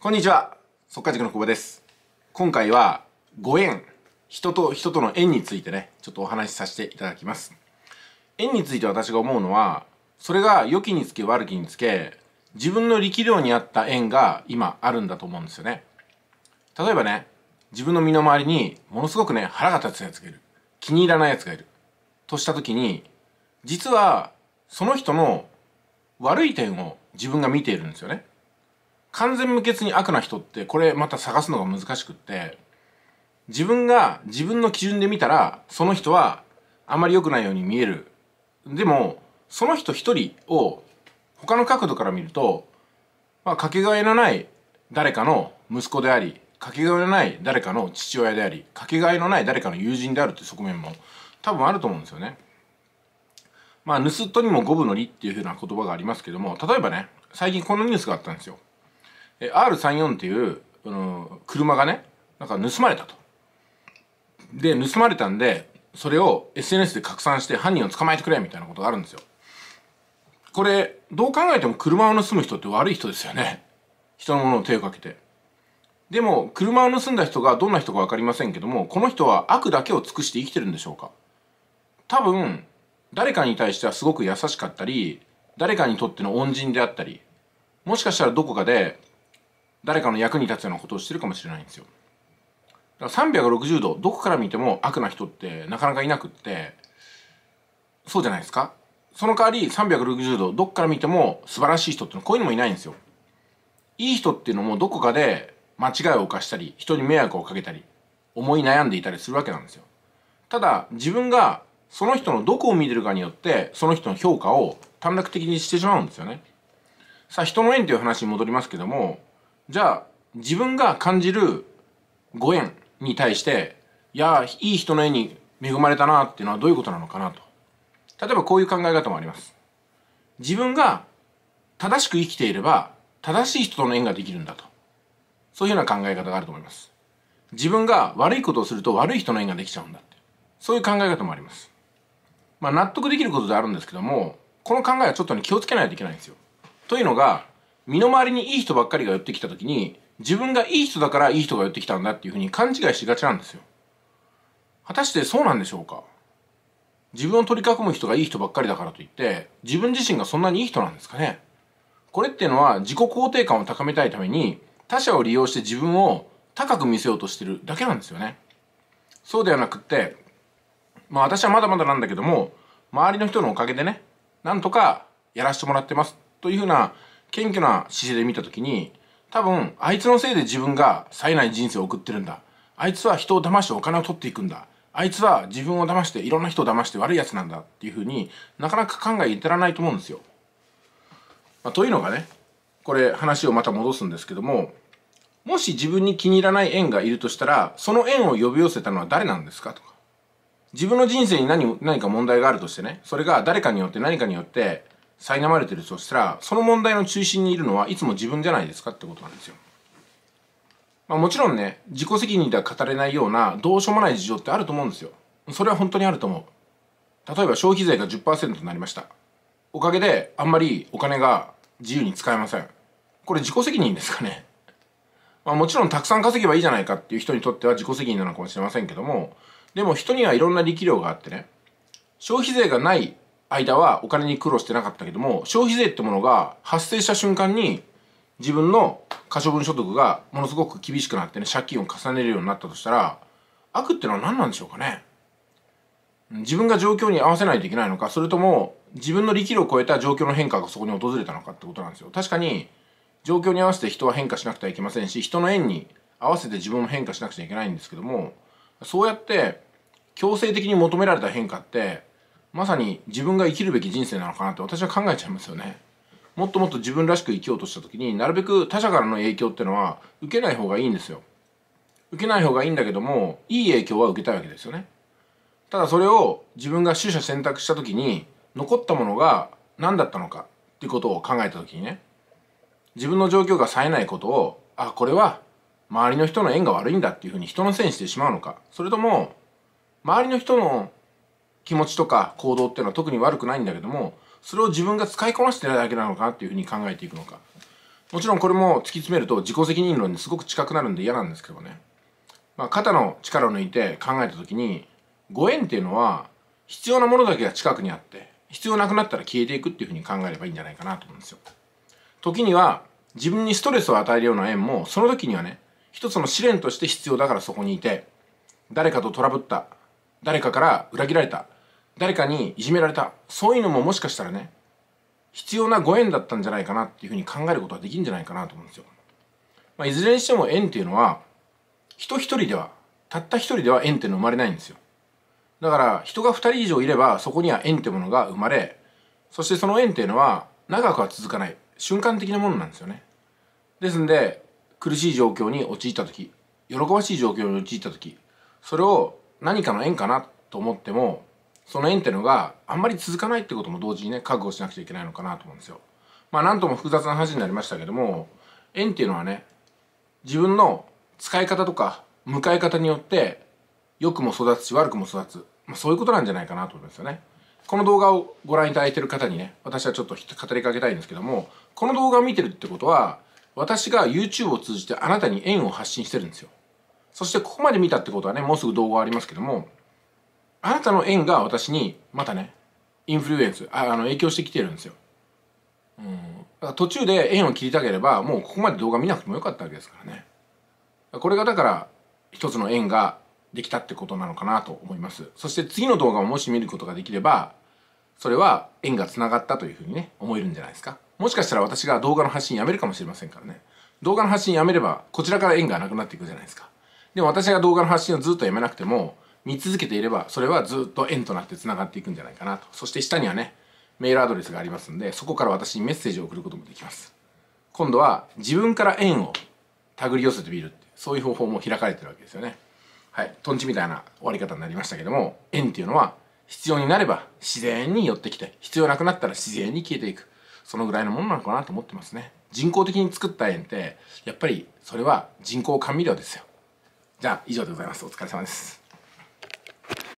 こんにちは速稼塾の久保です今回はご縁人と人との縁についてねちょっとお話しさせていただきます縁について私が思うのはそれが良きにつけ悪きにつけ自分の力量に合った縁が今あるんだと思うんですよね例えばね自分の身の回りにものすごくね腹が立つやつがいる気に入らないやつがいるとした時に実はその人の悪い点を自分が見ているんですよね完全無欠に悪な人ってこれまた探すのが難しくって自分が自分の基準で見たらその人はあまり良くないように見えるでもその人一人を他の角度から見ると、まあ、かけがえのない誰かの息子でありかけがえのない誰かの父親でありかけがえのない誰かの友人であるって側面も多分あると思うんですよね。まあ、盗っ人にも五分の利っていうふうな言葉がありますけども、例えばね、最近このニュースがあったんですよ。R34 っていう、あの車がねなんか盗まれたとで盗まれたんでそれを SNS で拡散して犯人を捕まえてくれみたいなことがあるんですよこれどう考えても車を盗む人って悪い人ですよね人のものを手をかけてでも車を盗んだ人がどんな人かわかりませんけどもこの人は悪だけを尽くして生きてるんでしょうか多分誰かに対してはすごく優しかったり誰かにとっての恩人であったりもしかしたらどこかで誰かの役に立つようなことをしてるかもしれないんですよだから360度どこから見ても悪な人ってなかなかいなくってそうじゃないですかその代わり360度どこから見ても素晴らしい人ってのこういうのもいないんですよいい人っていうのもどこかで間違いを犯したり人に迷惑をかけたり思い悩んでいたりするわけなんですよただ自分がその人のどこを見てるかによってその人の評価を短絡的にしてしまうんですよねさあ人の縁という話に戻りますけどもじゃあ自分が感じるご縁に対していやいい人の縁に恵まれたなっていうのはどういうことなのかなと例えばこういう考え方もあります自分が正しく生きていれば正しい人との縁ができるんだとそういうような考え方があると思います自分が悪いことをすると悪い人の縁ができちゃうんだってそういう考え方もありますまあ納得できることであるんですけどもこの考えはちょっとね気をつけないといけないんですよというのが身の回りにいい人ばっかりが寄ってきた時に、自分がいい人だからいい人が寄ってきたんだっていうふうに勘違いしがちなんですよ。果たしてそうなんでしょうか自分を取り囲む人がいい人ばっかりだからといって、自分自身がそんなにいい人なんですかねこれっていうのは自己肯定感を高めたいために、他者を利用して自分を高く見せようとしてるだけなんですよね。そうではなくって、まあ私はまだまだなんだけども、周りの人のおかげでね、なんとかやらせてもらってますというふうな謙虚な姿勢で見た時に多分あいつのせいで自分が冴えない人生を送ってるんだあいつは人を騙してお金を取っていくんだあいつは自分を騙していろんな人を騙して悪いやつなんだっていうふうになかなか考え至らないと思うんですよ。まあ、というのがねこれ話をまた戻すんですけどももし自分に気に入らない縁がいるとしたらその縁を呼び寄せたのは誰なんですかとか自分の人生に何何か問題があるとしてねそれが誰かによって何かによって苛まれてるとしたら、その問題の中心にいるのはいつも自分じゃないですかってことなんですよ。まあ、もちろんね、自己責任では語れないようなどうしようもない事情ってあると思うんですよ。それは本当にあると思う。例えば消費税が10%になりました。おかげであんまりお金が自由に使えません。これ自己責任ですかね。まあ、もちろんたくさん稼げばいいじゃないかっていう人にとっては自己責任なのかもしれませんけども、でも人にはいろんな力量があってね、消費税がない間はお金に苦労してなかったけども消費税ってものが発生した瞬間に自分の可処分所得がものすごく厳しくなってね借金を重ねるようになったとしたら悪ってのは何なんでしょうかね自分が状況に合わせないといけないのかそれとも自分の力量を超えた状況の変化がそこに訪れたのかってことなんですよ確かに状況に合わせて人は変化しなくてはいけませんし人の縁に合わせて自分も変化しなくちゃいけないんですけどもそうやって強制的に求められた変化ってまさに自分が生きるべき人生なのかなって私は考えちゃいますよね。もっともっと自分らしく生きようとした時になるべく他者からの影響ってのは受けない方がいいんですよ。受けない方がいいんだけどもいい影響は受けたいわけですよね。ただそれを自分が取捨選択した時に残ったものが何だったのかっていうことを考えた時にね自分の状況が冴えないことをあこれは周りの人の縁が悪いんだっていうふうに人のせいにしてしまうのかそれとも周りの人の気持ちとか行動っていうのは特に悪くないんだけどもそれを自分が使いこなしてないだけなのかなっていうふうに考えていくのかもちろんこれも突き詰めると自己責任論にすごく近くなるんで嫌なんですけどね、まあ、肩の力を抜いて考えた時にご縁っていうのは必要なものだけが近くにあって必要なくなったら消えていくっていうふうに考えればいいんじゃないかなと思うんですよ時には自分にストレスを与えるような縁もその時にはね一つの試練として必要だからそこにいて誰かとトラブった誰かから裏切られた誰かにいじめられたそういうのももしかしたらね必要なご縁だったんじゃないかなっていうふうに考えることはできるんじゃないかなと思うんですよ。まあ、いずれにしても縁っていうのは人一人ではたった一人では縁っていうのは生まれないんですよ。だから人が2人以上いればそこには縁ってものが生まれそしてその縁っていうのは長くは続かない瞬間的なものなんですよね。ですんで苦しい状況に陥った時喜ばしい状況に陥った時それを何かの縁かなと思ってもその縁っていうのがあんまり続かないってことも同時にね覚悟しなくちゃいけないのかなと思うんですよ。まあなんとも複雑な話になりましたけども縁っていうのはね自分の使い方とか向かい方によって良くも育つし悪くも育つ、まあ、そういうことなんじゃないかなと思いますよね。この動画をご覧いただいてる方にね私はちょっと語りかけたいんですけどもこの動画を見てるってことは私が YouTube を通じてあなたに縁を発信してるんですよ。そしてここまで見たってことはねもうすぐ動画ありますけどもあなたの縁が私にまたねインフルエンスああの影響してきてるんですよ、うん、途中で縁を切りたければもうここまで動画見なくてもよかったわけですからねこれがだから一つの縁ができたってことなのかなと思いますそして次の動画ももし見ることができればそれは縁が繋がったというふうにね思えるんじゃないですかもしかしたら私が動画の発信やめるかもしれませんからね動画の発信やめればこちらから縁がなくなっていくじゃないですかでも私が動画の発信をずっとやめなくても見続けていればそれはずっと円となってつながっていくんじゃないかなとそして下にはねメールアドレスがありますんでそこから私にメッセージを送ることもできます今度は自分から円を手繰り寄せてみるってそういう方法も開かれてるわけですよねはいとんちみたいな終わり方になりましたけども円っていうのは必要になれば自然に寄ってきて必要なくなったら自然に消えていくそのぐらいのものなのかなと思ってますね人工的に作った円ってやっぱりそれは人工甘味料ですよじゃあ以上でございますお疲れ様です